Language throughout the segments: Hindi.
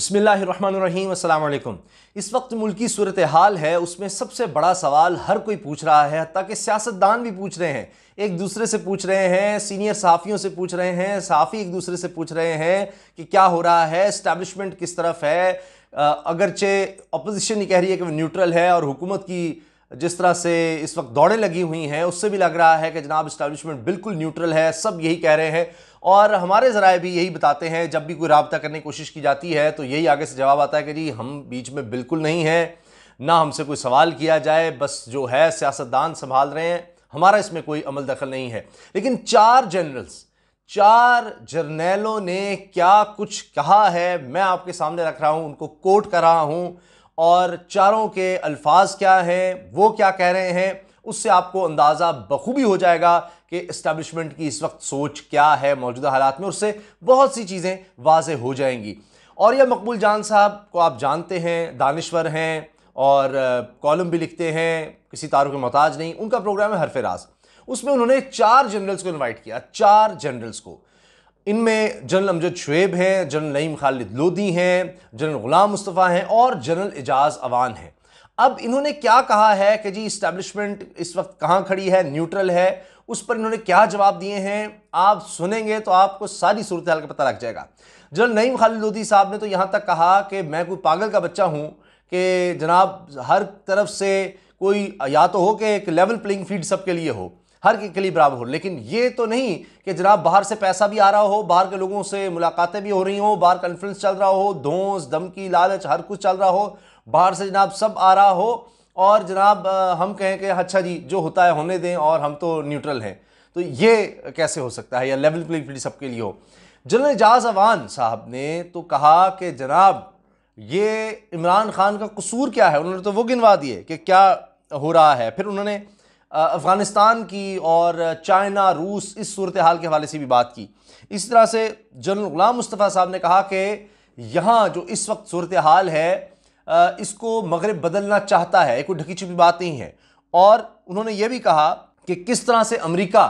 अस्सलाम वालेकुम इस वक्त मुल्की सूरत हाल है उसमें सबसे बड़ा सवाल हर कोई पूछ रहा है ताकि सियासतदान भी पूछ रहे हैं एक दूसरे से पूछ रहे हैं सीनियर सहाफ़ियों से पूछ रहे हैं सहाफ़ी एक दूसरे से पूछ रहे हैं कि क्या हो रहा है इस्टेबलिशमेंट किस तरफ है अगरचे अपोजिशन ही कह रही है कि वो न्यूट्रल है और हुकूमत की जिस तरह से इस वक्त दौड़ें लगी हुई हैं उससे भी लग रहा है कि जनाब इस्टेब्लिशमेंट बिल्कुल न्यूट्रल है सब यही कह रहे हैं और हमारे ज़राए भी यही बताते हैं जब भी कोई रबता करने की कोशिश की जाती है तो यही आगे से जवाब आता है कि जी हम बीच में बिल्कुल नहीं हैं ना हमसे कोई सवाल किया जाए बस जो है सियासतदान संभाल रहे हैं हमारा इसमें कोई अमल दखल नहीं है लेकिन चार जनरल्स चार जर्नैलों ने क्या कुछ कहा है मैं आपके सामने रख रहा हूँ उनको कोट कर रहा हूँ और चारों के अल्फाज क्या हैं वो क्या कह रहे हैं उससे आपको अंदाज़ा बखूबी हो जाएगा कि इस्टबलिशमेंट की इस वक्त सोच क्या है मौजूदा हालात में उससे बहुत सी चीज़ें वाज हो जाएंगी और यह मकबूल जान साहब को आप जानते हैं दानश्वर हैं और कॉलम भी लिखते हैं किसी तारों के मोहताज नहीं उनका प्रोग्राम है हरफ राज उसमें उन्होंने चार जनरल्स को इनवाइट किया चार जनरल्स को इनमें जनरल अमजद शुएब हैं जनरल नईम खालिद लोदी हैं जनरल ग़ुलाम मुस्तफ़ा हैं और जनरल एजाज अवान हैं अब इन्होंने क्या कहा है कि जी इस्टेब्लिशमेंट इस वक्त कहाँ खड़ी है न्यूट्रल है उस पर इन्होंने क्या जवाब दिए हैं आप सुनेंगे तो आपको सारी सूरत हाल का पता लग जाएगा जनरल नईम खालिद लोधी साहब ने तो यहाँ तक कहा कि मैं कोई पागल का बच्चा हूँ कि जनाब हर तरफ से कोई या तो हो कि एक लेवल प्लेइंग फील्ड सबके लिए हो हर के लिए बराबर हो लेकिन ये तो नहीं कि जनाब बाहर से पैसा भी आ रहा हो बाहर के लोगों से मुलाकातें भी हो रही हों बाहर कॉन्फ्रेंस चल रहा हो धोस धमकी लालच हर कुछ चल रहा हो बाहर से जनाब सब आ रहा हो और जनाब हम कहें कि अच्छा जी जो होता है होने दें और हम तो न्यूट्रल हैं तो ये कैसे हो सकता है या लेवल प्लेइंग फील्ड सबके लिए हो जनरल एजाज अवान साहब ने तो कहा कि जनाब ये इमरान खान का कसूर क्या है उन्होंने तो वो गिनवा दिए कि क्या हो रहा है फिर उन्होंने अफ़गानिस्तान की और चाइना रूस इस सूरत हाल के हवाले से भी बात की इसी तरह से जनरल ग़ुलाम मुस्तफ़ा साहब ने कहा कि यहाँ जो इस वक्त सूरत हाल है इसको मगरब बदलना चाहता है कोई ढकी छुपी बात नहीं है और उन्होंने ये भी कहा कि किस तरह से अमरीका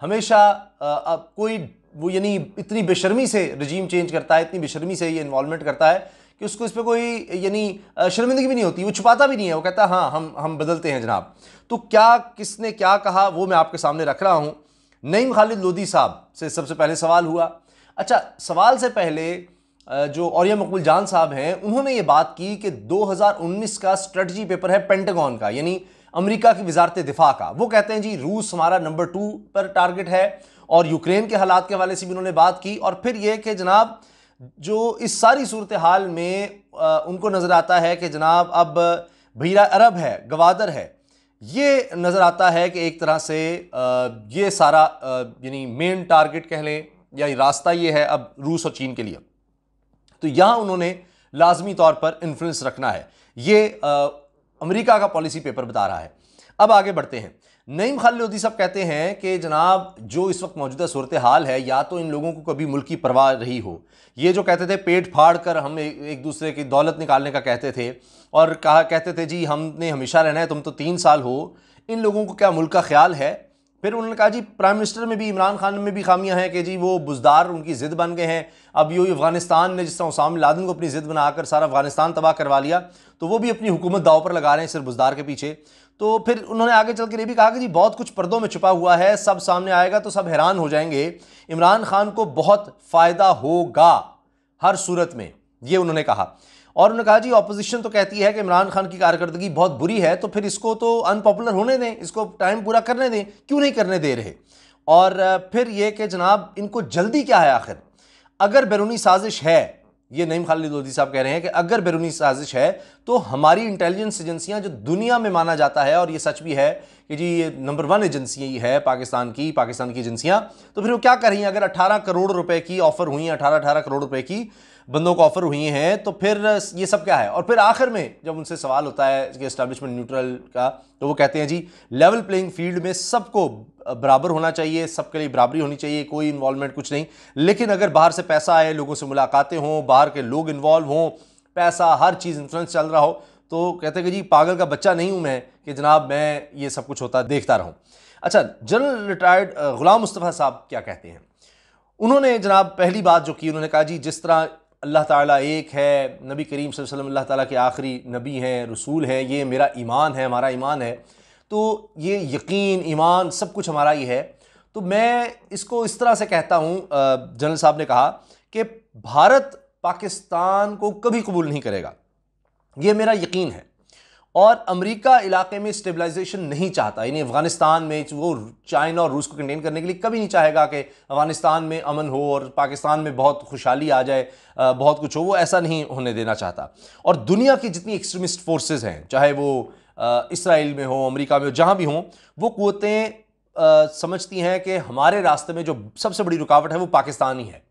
हमेशा अब कोई वो यानी इतनी बेशर्मी से रजीम चेंज करता है इतनी बेशर्मी से ये इन्वॉलमेंट करता है कि उसको इस पर कोई यानी शर्मिंदगी भी नहीं होती वो छुपाता भी नहीं है वो कहता हाँ हम हम बदलते हैं जनाब तो क्या किसने क्या कहा वो मैं आपके सामने रख रहा हूँ नईम खालिद लोधी साहब से सबसे पहले सवाल हुआ अच्छा सवाल से पहले जो औरिया मकबूल जान साहब हैं उन्होंने ये बात की कि 2019 का स्ट्रेटजी पेपर है पेंटागन का यानी अमेरिका की वजारत दिफा का वो कहते हैं जी रूस हमारा नंबर टू पर टारगेट है और यूक्रेन के हालात के हवाले से भी उन्होंने बात की और फिर ये कि जनाब जो इस सारी सूरत हाल में आ, उनको नज़र आता है कि जनाब अब भीरा अरब है गवादर है ये नज़र आता है कि एक तरह से आ, ये सारा यानी मेन टारगेट कह लें या रास्ता ये है अब रूस और चीन के लिए तो यहाँ उन्होंने लाजमी तौर पर इन्फ्लुंस रखना है ये अमेरिका का पॉलिसी पेपर बता रहा है अब आगे बढ़ते हैं नईम लोधी साहब कहते हैं कि जनाब जो इस वक्त मौजूदा सूरत हाल है या तो इन लोगों को कभी मुल्क की परवाह रही हो ये जो कहते थे पेट फाड़ कर हम एक दूसरे की दौलत निकालने का कहते थे और कहा कहते थे जी हमने हमेशा रहना है तुम तो तीन साल हो इन लोगों को क्या मुल्क का ख्याल है फिर उन्होंने कहा जी प्राइम मिनिस्टर में भी इमरान खान में भी खामियां हैं कि जी वो बुजदार उनकी ज़िद बन गए हैं अब यू अफगानिस्तान ने जिस तरह उसाम लादन को अपनी ज़िद बनाकर सारा अफगानिस्तान तबाह करवा लिया तो वो भी अपनी हुकूमत दाव पर लगा रहे हैं सिर्फ बुजदार के पीछे तो फिर उन्होंने आगे चल कर ये भी कहा कि जी बहुत कुछ पर्दों में छुपा हुआ है सब सामने आएगा तो सब हैरान हो जाएंगे इमरान खान को बहुत फ़ायदा होगा हर सूरत में ये उन्होंने कहा और उन्होंने कहा जी ऑपोजिशन तो कहती है कि इमरान खान की कारकर्दगी बहुत बुरी है तो फिर इसको तो अनपॉपुलर होने दें इसको टाइम पूरा करने दें क्यों नहीं करने दे रहे और फिर ये कि जनाब इनको जल्दी क्या है आखिर अगर बैरूनी साजिश है ये नईम खालिद लोधी साहब कह रहे हैं कि अगर बैरूनी साजिश है तो हमारी इंटेलिजेंस एजेंसियां जो दुनिया में माना जाता है और ये सच भी है कि जी ये नंबर वन एजेंसी है पाकिस्तान की पाकिस्तान की एजेंसियां तो फिर वो क्या कर रही हैं अगर 18 करोड़ रुपए की ऑफर हुई हैं अठारह अठारह करोड़ रुपए की बंदों को ऑफर हुई हैं तो फिर ये सब क्या है और फिर आखिर में जब उनसे सवाल होता है कि इस्टेब्लिशमेंट न्यूट्रल का तो वो कहते हैं जी लेवल प्लेइंग फील्ड में सबको बराबर होना चाहिए सबके लिए बराबरी होनी चाहिए कोई इन्वॉल्वमेंट कुछ नहीं लेकिन अगर बाहर से पैसा आए लोगों से मुलाकातें हों बाहर के लोग इन्वॉल्व हों पैसा हर चीज़ इन्फ्लुएंस चल रहा हो तो कहते हैं कि जी पागल का बच्चा नहीं हूँ मैं कि जनाब मैं ये सब कुछ होता देखता रहूँ अच्छा general retired uh, Ghulam Mustafa साहब क्या कहते हैं उन्होंने जनाब पहली बात जो की उन्होंने कहा जी जिस तरह अल्लाह ताला एक है नबी करीम वसल्लम अल्लाह ताला के आखिरी नबी हैं रसूल हैं ये मेरा ईमान है हमारा ईमान है तो ये यकीन ईमान सब कुछ हमारा ही है तो मैं इसको इस तरह से कहता हूँ जनरल साहब ने कहा कि भारत पाकिस्तान को कभी कबूल नहीं करेगा ये मेरा यकीन है और अमेरिका इलाके में स्टेबलाइजेशन नहीं चाहता यानी अफगानिस्तान में वो चाइना और रूस को कंटेन करने के लिए कभी नहीं चाहेगा कि अफगानिस्तान में अमन हो और पाकिस्तान में बहुत खुशहाली आ जाए बहुत कुछ हो वो ऐसा नहीं होने देना चाहता और दुनिया की जितनी एक्सट्रीमिस्ट फोर्सेज हैं चाहे वो इसराइल में हो अमरीका में हो जहाँ भी हों वो कुतें समझती हैं कि हमारे रास्ते में जो सबसे बड़ी रुकावट है वो पाकिस्तान ही है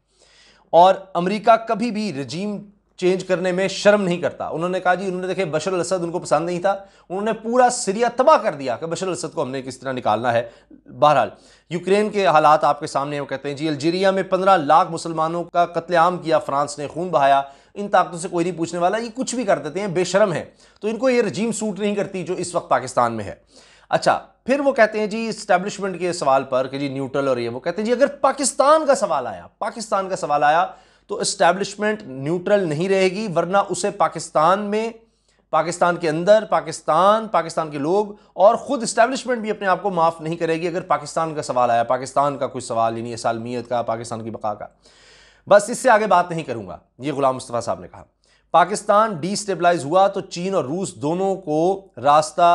और अमेरिका कभी भी रजीम चेंज करने में शर्म नहीं करता उन्होंने कहा जी उन्होंने देखे बशर असद उनको पसंद नहीं था उन्होंने पूरा सीरिया तबाह कर दिया कि बशर असद को हमने किस तरह निकालना है बहरहाल यूक्रेन के हालात आपके सामने वो कहते हैं जी अल्जीरिया में पंद्रह लाख मुसलमानों का कत्लेआम किया फ्रांस ने खून बहाया इन ताकतों से कोई नहीं पूछने वाला ये कुछ भी कर देते हैं बेशरम है तो इनको ये रजीम सूट नहीं करती जो इस वक्त पाकिस्तान में है अच्छा फिर वो कहते हैं जी इस्टेब्लिशमेंट के सवाल पर कि जी न्यूट्रल और ये वो कहते हैं जी अगर पाकिस्तान का सवाल आया पाकिस्तान का सवाल आया तो इस्टेब्लिशमेंट न्यूट्रल नहीं रहेगी वरना उसे पाकिस्तान में पाकिस्तान के अंदर पाकिस्तान पाकिस्तान के लोग और ख़ुद इस्टेब्लिशमेंट भी अपने आप को माफ़ नहीं करेगी अगर पाकिस्तान का सवाल आया पाकिस्तान का कोई सवाल यानी सालमियत का पाकिस्तान की बका का बस इससे आगे बात नहीं करूँगा ये गुलाम मुस्तफ़ा साहब ने कहा पाकिस्तान डीस्टेबलाइज हुआ तो चीन और रूस दोनों को रास्ता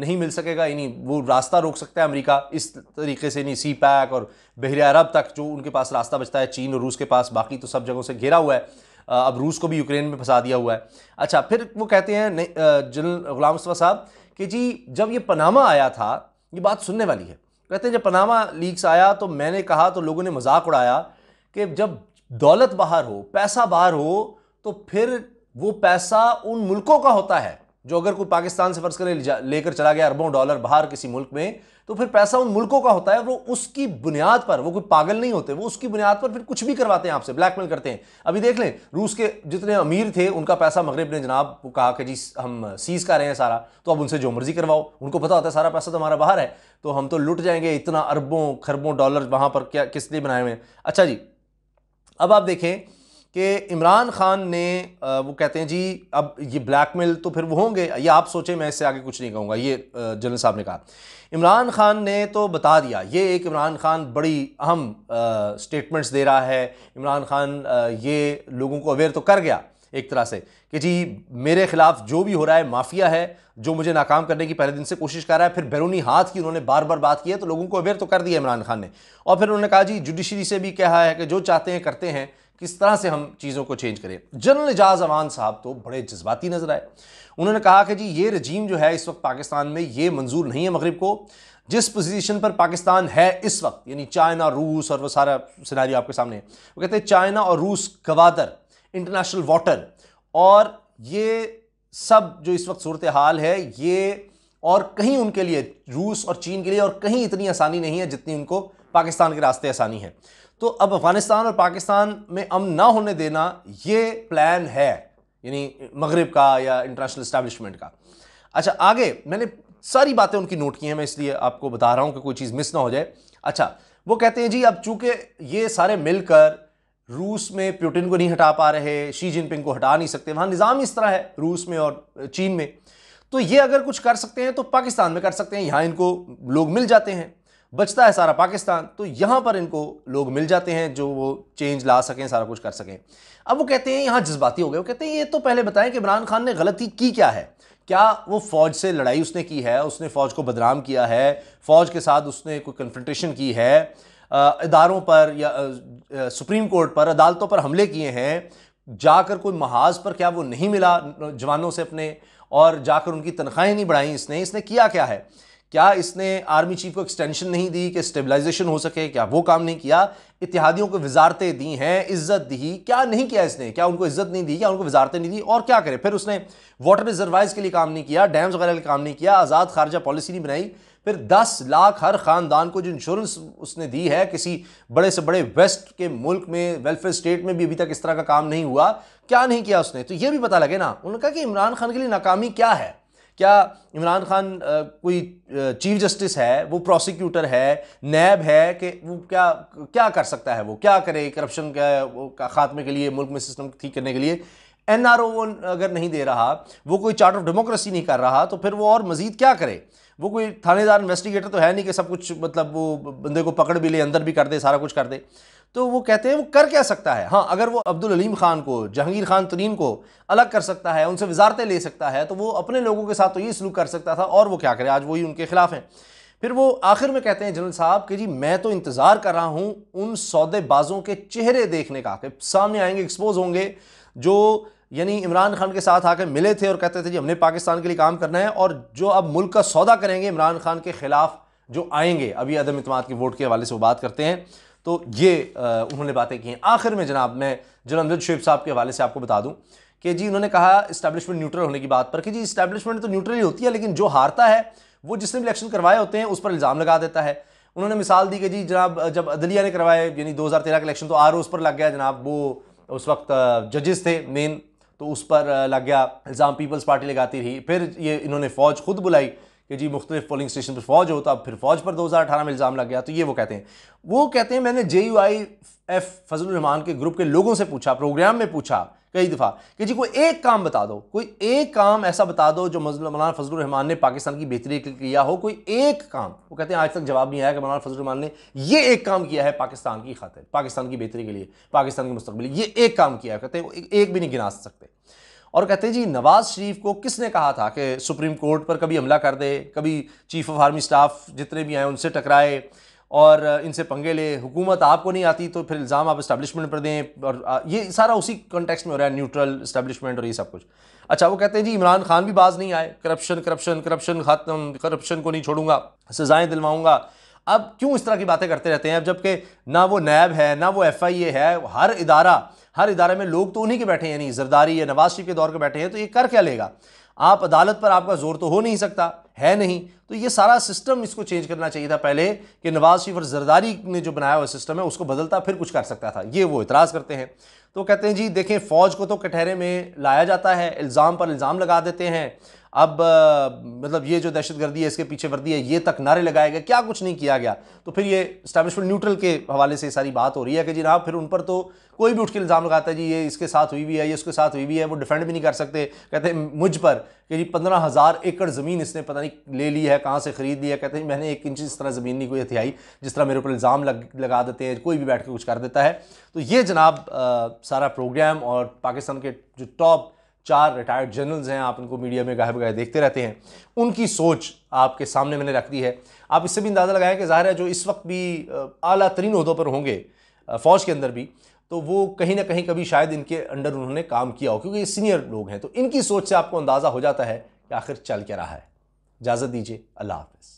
नहीं मिल सकेगा यानी वो रास्ता रोक सकता है अमेरिका इस तरीके से यानी सी पैक और बहर अरब तक जो उनके पास रास्ता बचता है चीन और रूस के पास बाकी तो सब जगहों से घेरा हुआ है अब रूस को भी यूक्रेन में फंसा दिया हुआ है अच्छा फिर वो कहते हैं जनरल गुलाम मुस्तफ़ा साहब कि जी जब ये पनामा आया था ये बात सुनने वाली है कहते हैं जब पनामा लीक्स आया तो मैंने कहा तो लोगों ने मजाक उड़ाया कि जब दौलत बाहर हो पैसा बाहर हो तो फिर वो पैसा उन मुल्कों का होता है जो अगर कोई पाकिस्तान से फर्ज करें लेकर चला गया अरबों डॉलर बाहर किसी मुल्क में तो फिर पैसा उन मुल्कों का होता है वो उसकी बुनियाद पर वो कोई पागल नहीं होते वो उसकी बुनियाद पर फिर कुछ भी करवाते हैं आपसे ब्लैकमेल करते हैं अभी देख लें रूस के जितने अमीर थे उनका पैसा मगरब ने जनाब को कहा कि जी हम सीज कर रहे हैं सारा तो अब उनसे जो मर्जी करवाओ उनको पता होता है सारा पैसा तो हमारा बाहर है तो हम तो लुट जाएंगे इतना अरबों खरबों डॉलर वहाँ पर क्या किस लिए बनाए हुए हैं अच्छा जी अब आप देखें कि इमरान खान ने वो कहते हैं जी अब ये ब्लैकमेल तो फिर वो होंगे या आप सोचें मैं इससे आगे कुछ नहीं कहूँगा ये जनरल साहब ने कहा इमरान खान ने तो बता दिया ये एक इमरान खान बड़ी अहम स्टेटमेंट्स दे रहा है इमरान खान ये लोगों को अवेयर तो कर गया एक तरह से कि जी मेरे खिलाफ जो भी हो रहा है माफिया है जो मुझे नाकाम करने की पहले दिन से कोशिश कर रहा है फिर बैरूनी हाथ की उन्होंने बार बार बात की है तो लोगों को अवेयर तो कर दिया इमरान खान ने और फिर उन्होंने कहा जी जुडिशरी से भी कहा है कि जो चाहते हैं करते हैं किस तरह से हम चीज़ों को चेंज करें जनरल एजाज अवान साहब तो बड़े जज्बाती नज़र आए उन्होंने कहा कि जी ये रजीम जो है इस वक्त पाकिस्तान में ये मंजूर नहीं है मगरब को जिस पोजीशन पर पाकिस्तान है इस वक्त यानी चाइना रूस और वो सारा सिनारी आपके सामने है वो कहते हैं चाइना और रूस गवादर इंटरनेशनल वाटर और ये सब जो इस वक्त सूरत हाल है ये और कहीं उनके लिए रूस और चीन के लिए और कहीं इतनी आसानी नहीं है जितनी उनको पाकिस्तान के रास्ते आसानी है तो अब अफ़गानिस्तान और पाकिस्तान में अम ना होने देना ये प्लान है यानी मगरब का या इंटरनेशनल इस्टेब्लिशमेंट का अच्छा आगे मैंने सारी बातें उनकी नोट की हैं मैं इसलिए आपको बता रहा हूँ कि कोई चीज़ मिस ना हो जाए अच्छा वो कहते हैं जी अब चूंकि ये सारे मिलकर रूस में प्यूटिन को नहीं हटा पा रहे शी जिनपिंग को हटा नहीं सकते वहाँ निज़ाम इस तरह है रूस में और चीन में तो ये अगर कुछ कर सकते हैं तो पाकिस्तान में कर सकते हैं यहाँ इनको लोग मिल जाते हैं बचता है सारा पाकिस्तान तो यहाँ पर इनको लोग मिल जाते हैं जो वो चेंज ला सकें सारा कुछ कर सकें अब वो कहते हैं यहाँ जज्बाती हो गए वो कहते हैं ये तो पहले बताएं कि इमरान खान ने गलती की क्या है क्या वो फ़ौज से लड़ाई उसने की है उसने फ़ौज को बदनाम किया है फ़ौज के साथ उसने कोई कन्फ्रटेशन की है इदारों पर या सुप्रीम कोर्ट पर अदालतों पर हमले किए हैं जाकर कोई महाज पर क्या वो नहीं मिला जवानों से अपने और जाकर उनकी तनख्वाहें नहीं बढ़ाई इसने इसने किया क्या है क्या इसने आर्मी चीफ को एक्सटेंशन नहीं दी कि स्टेबलाइजेशन हो सके क्या वो काम नहीं किया इतिहादियों को वजारतें दी हैं इज्जत दी क्या नहीं किया इसने क्या उनको इज्जत नहीं दी क्या उनको वजारतें नहीं दी और क्या करे फिर उसने वाटर रिजर्वाइज के लिए काम नहीं किया डैम्स वगैरह के लिए काम नहीं किया आज़ाद खारजा पॉलिसी नहीं बनाई फिर 10 लाख हर ख़ानदान को जो इंश्योरेंस उसने दी है किसी बड़े से बड़े वेस्ट के मुल्क में वेलफेयर स्टेट में भी अभी तक इस तरह का काम नहीं हुआ क्या नहीं किया उसने तो ये भी पता लगे ना उन्होंने कहा कि इमरान खान के लिए नाकामी क्या है क्या इमरान खान कोई चीफ जस्टिस है वो प्रोसिक्यूटर है नैब है कि वो क्या क्या कर सकता है वो क्या करे करप्शन का खात्मे के लिए मुल्क में सिस्टम ठीक करने के लिए एन आर ओ अगर नहीं दे रहा वो कोई चार्ट ऑफ डेमोक्रेसी नहीं कर रहा तो फिर वो और मज़ीद क्या करे वो कोई थानेदार इन्वेस्टिगेटर तो है नहीं कि सब कुछ मतलब वो बंदे को पकड़ भी ले अंदर भी कर दे सारा कुछ कर दे तो वो कहते हैं वो कर क्या सकता है हाँ अगर वो अब्दुल अलीम खान को जहांगीर खान तरीन को अलग कर सकता है उनसे वजारतें ले सकता है तो वो अपने लोगों के साथ तो ये सलूक कर सकता था और वो क्या करे आज वही उनके खिलाफ हैं फिर वो आखिर में कहते हैं जनरल साहब कि जी मैं तो इंतज़ार कर रहा हूँ उन सौदेबाजों के चेहरे देखने का कि सामने आएंगे एक्सपोज होंगे जो यानी इमरान खान के साथ आकर मिले थे और कहते थे जी हमने पाकिस्तान के लिए काम करना है और जो अब मुल्क का सौदा करेंगे इमरान खान के ख़िलाफ़ जो आएंगे अभी अदम इतम के वोट के हवाले से वो बात करते हैं तो ये आ, उन्होंने बातें की हैं आखिर में जनाब मैं जनाब शेब साहब के हवाले से आपको बता दूं कि जी उन्होंने कहा इस्टेब्लिशमेंट न्यूट्रल होने की बात पर कि जी इस्टेब्लिशमेंट तो न्यूट्रल ही होती है लेकिन जो हारता है वो जिसने भी इलेक्शन करवाए होते हैं उस पर इल्ज़ाम लगा देता है उन्होंने मिसाल दी कि जी जनाब जब अदलिया ने करवाए यानी दो हज़ार तेरह का इलेक्शन तो आर उस पर लग गया जनाब वो उस वक्त जजेस थे मेन तो उस पर लग गया इल्ज़ाम पीपल्स पार्टी लगाती रही फिर ये इन्होंने फ़ौज खुद बुलाई कि जी मुख्तलिफ पोलिंग स्टेशन पर फौज हो तो अब फिर फौज पर 2018 में इल्ज़ाम लग गया तो ये वो कहते हैं वो कहते हैं मैंने J U I F Fazal Rahman के ग्रुप के लोगों से पूछा प्रोग्राम में पूछा कई दफ़ा कि जी कोई एक काम बता दो कोई एक काम ऐसा बता दो जो मौलाना फजल रहमान ने पाकिस्तान की बेहतरी के किया हो कोई एक काम वो कहते हैं आज तक जवाब नहीं आया कि मौलाना फजल रहमान ने ये एक काम किया है पाकिस्तान की खातिर पाकिस्तान की बेहतरी के लिए पाकिस्तान के मुस्तबिल ये एक काम किया है कहते हैं एक भी नहीं गिना सकते और कहते हैं जी नवाज शरीफ को किसने कहा था कि सुप्रीम कोर्ट पर कभी हमला कर दे कभी चीफ ऑफ आर्मी स्टाफ जितने भी आए उनसे टकराए और इनसे पंगे ले हुकूमत आपको नहीं आती तो फिर इल्ज़ाम आप इस्टेब्लिशमेंट पर दें और ये सारा उसी कॉन्टेक्स्ट में हो रहा है न्यूट्रल इस्टबलिशमेंट और ये सब कुछ अच्छा वो कहते हैं जी इमरान खान भी बाज नहीं आए करप्शन करप्शन करप्शन ख़त्म करप्शन को नहीं छोड़ूंगा सज़ाएँ दिलवाऊँगा अब क्यों इस तरह की बातें करते रहते हैं अब जबकि ना वो नैब है ना वो एफ आई ए है हर इदारा हर इदारे में लोग तो उन्हीं के बैठे हैं यानी जरदारी या नवाज शरीफ के दौर के बैठे हैं तो ये कर क्या लेगा आप अदालत पर आपका जोर तो हो नहीं सकता है नहीं तो ये सारा सिस्टम इसको चेंज करना चाहिए था पहले कि नवाज शरीफ और जरदारी ने जो बनाया हुआ सिस्टम है उसको बदलता फिर कुछ कर सकता था ये वो इतराज़ करते हैं तो कहते हैं जी देखें फ़ौज को तो कटहरे में लाया जाता है इल्ज़ाम पर इल्ज़ाम लगा देते हैं अब मतलब ये जो दहशत गर्दी है इसके पीछे वर्दी है ये तक नारे लगाए गए क्या कुछ नहीं किया गया तो फिर ये स्टैब्लिशमेंट न्यूट्रल के हवाले से सारी बात हो रही है कि जी ना फिर उन पर तो कोई भी उठ के इल्ज़ाम लगाता है जी ये इसके साथ हुई भी है ये उसके साथ हुई भी है वो डिफेंड भी नहीं कर सकते कहते हैं मुझ पर कि जी पंद्रह हज़ार एकड़ ज़मीन इसने पता नहीं ले ली है कहाँ से ख़रीद ली है कहते हैं मैंने एक इंच इस तरह ज़मीन नहीं कोई हथियाई जिस तरह मेरे ऊपर इल्ज़ाम लग लगा देते हैं कोई भी बैठ के कुछ कर देता है तो ये जनाब आ, सारा प्रोग्राम और पाकिस्तान के जो टॉप चार रिटायर्ड जनरल्स हैं आप उनको मीडिया में गाहे बगाहे देखते रहते हैं उनकी सोच आपके सामने मैंने रख दी है आप इससे भी अंदाज़ा लगाएं कि ज़ाहिर है जो इस वक्त भी अला तरीन उहदों पर होंगे फ़ौज के अंदर भी तो वो कहीं ना कहीं कभी शायद इनके अंडर उन्होंने काम किया हो क्योंकि ये सीनियर लोग हैं तो इनकी सोच से आपको अंदाज़ा हो जाता है कि आखिर चल क्या रहा है इजाज़त दीजिए अल्लाह हाफिज़